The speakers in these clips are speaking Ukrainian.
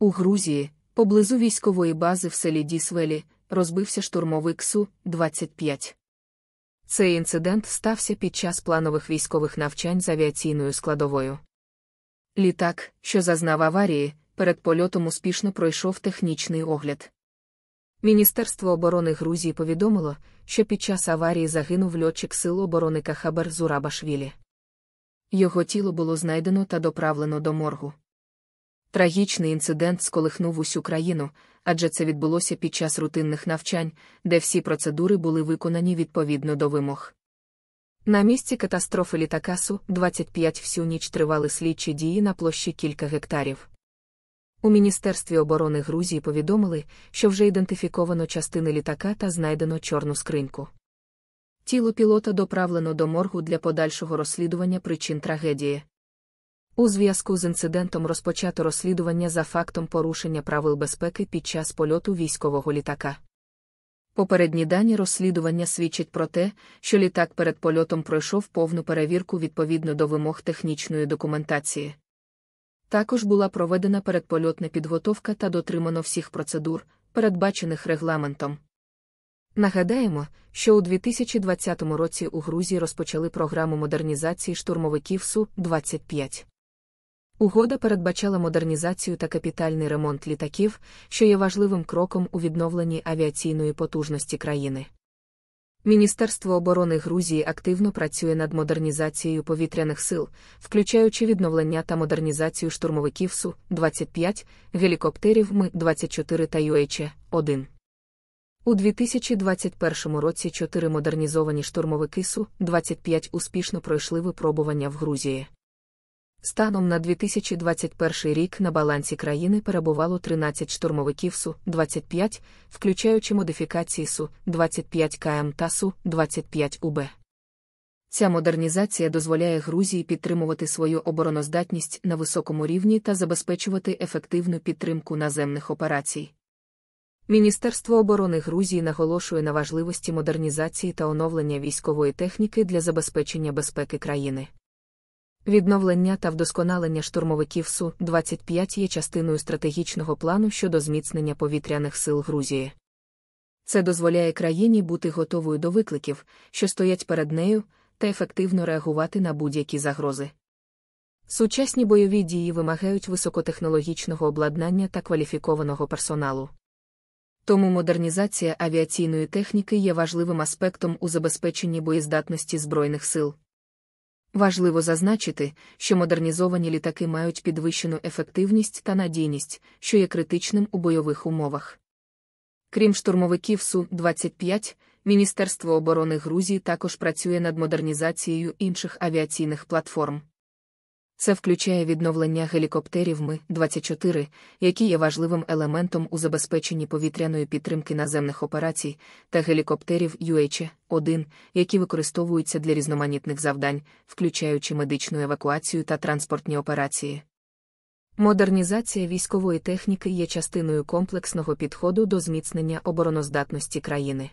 У Грузії, поблизу військової бази в селі Дісвелі, розбився штурмовик су 25. Цей інцидент стався під час планових військових навчань з авіаційною складовою. Літак, що зазнав аварії, перед польотом успішно пройшов технічний огляд. Міністерство оборони Грузії повідомило, що під час аварії загинув льотчик сил оборони Кахабер Зурабашвілі. Його тіло було знайдено та доправлено до моргу. Трагічний інцидент сколихнув усю країну, адже це відбулося під час рутинних навчань, де всі процедури були виконані відповідно до вимог. На місці катастрофи літака су 25 всю ніч тривали слідчі дії на площі кілька гектарів. У Міністерстві оборони Грузії повідомили, що вже ідентифіковано частини літака та знайдено чорну скриньку. Тіло пілота доправлено до моргу для подальшого розслідування причин трагедії. У зв'язку з інцидентом розпочато розслідування за фактом порушення правил безпеки під час польоту військового літака. Попередні дані розслідування свідчать про те, що літак перед польотом пройшов повну перевірку відповідно до вимог технічної документації. Також була проведена передпольотна підготовка та дотримано всіх процедур, передбачених регламентом. Нагадаємо, що у 2020 році у Грузії розпочали програму модернізації штурмовиків Су-25. Угода передбачала модернізацію та капітальний ремонт літаків, що є важливим кроком у відновленні авіаційної потужності країни. Міністерство оборони Грузії активно працює над модернізацією повітряних сил, включаючи відновлення та модернізацію штурмовиків Су-25, гелікоптерів Ми-24 та ЮЕЧ-1. Е у 2021 році чотири модернізовані штурмовики Су-25 успішно пройшли випробування в Грузії. Станом на 2021 рік на балансі країни перебувало 13 штурмовиків Су-25, включаючи модифікації Су-25 КМ та Су-25 УБ. Ця модернізація дозволяє Грузії підтримувати свою обороноздатність на високому рівні та забезпечувати ефективну підтримку наземних операцій. Міністерство оборони Грузії наголошує на важливості модернізації та оновлення військової техніки для забезпечення безпеки країни. Відновлення та вдосконалення штурмовиків Су-25 є частиною стратегічного плану щодо зміцнення повітряних сил Грузії. Це дозволяє країні бути готовою до викликів, що стоять перед нею, та ефективно реагувати на будь-які загрози. Сучасні бойові дії вимагають високотехнологічного обладнання та кваліфікованого персоналу. Тому модернізація авіаційної техніки є важливим аспектом у забезпеченні боєздатності Збройних сил. Важливо зазначити, що модернізовані літаки мають підвищену ефективність та надійність, що є критичним у бойових умовах. Крім штурмовиків Су-25, Міністерство оборони Грузії також працює над модернізацією інших авіаційних платформ. Це включає відновлення гелікоптерів Ми-24, які є важливим елементом у забезпеченні повітряної підтримки наземних операцій, та гелікоптерів UH-1, які використовуються для різноманітних завдань, включаючи медичну евакуацію та транспортні операції. Модернізація військової техніки є частиною комплексного підходу до зміцнення обороноздатності країни.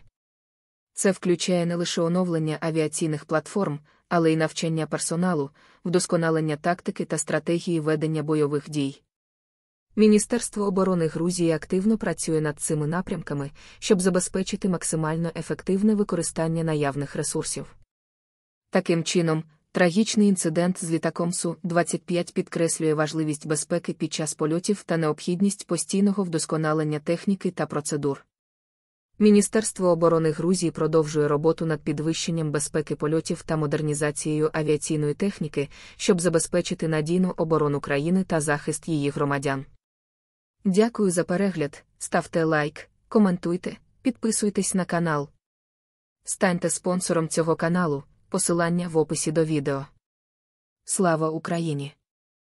Це включає не лише оновлення авіаційних платформ, але й навчання персоналу, вдосконалення тактики та стратегії ведення бойових дій. Міністерство оборони Грузії активно працює над цими напрямками, щоб забезпечити максимально ефективне використання наявних ресурсів. Таким чином, трагічний інцидент з літаком Су-25 підкреслює важливість безпеки під час польотів та необхідність постійного вдосконалення техніки та процедур. Міністерство оборони Грузії продовжує роботу над підвищенням безпеки польотів та модернізацією авіаційної техніки, щоб забезпечити надійну оборону країни та захист її громадян. Дякую за перегляд, ставте лайк, коментуйте, підписуйтесь на канал. Станьте спонсором цього каналу, посилання в описі до відео. Слава Україні!